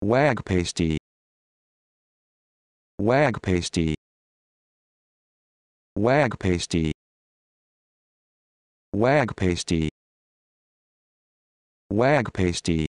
Wag pasty. Wag pasty. Wag pasty. Wag pasty. Wag pasty.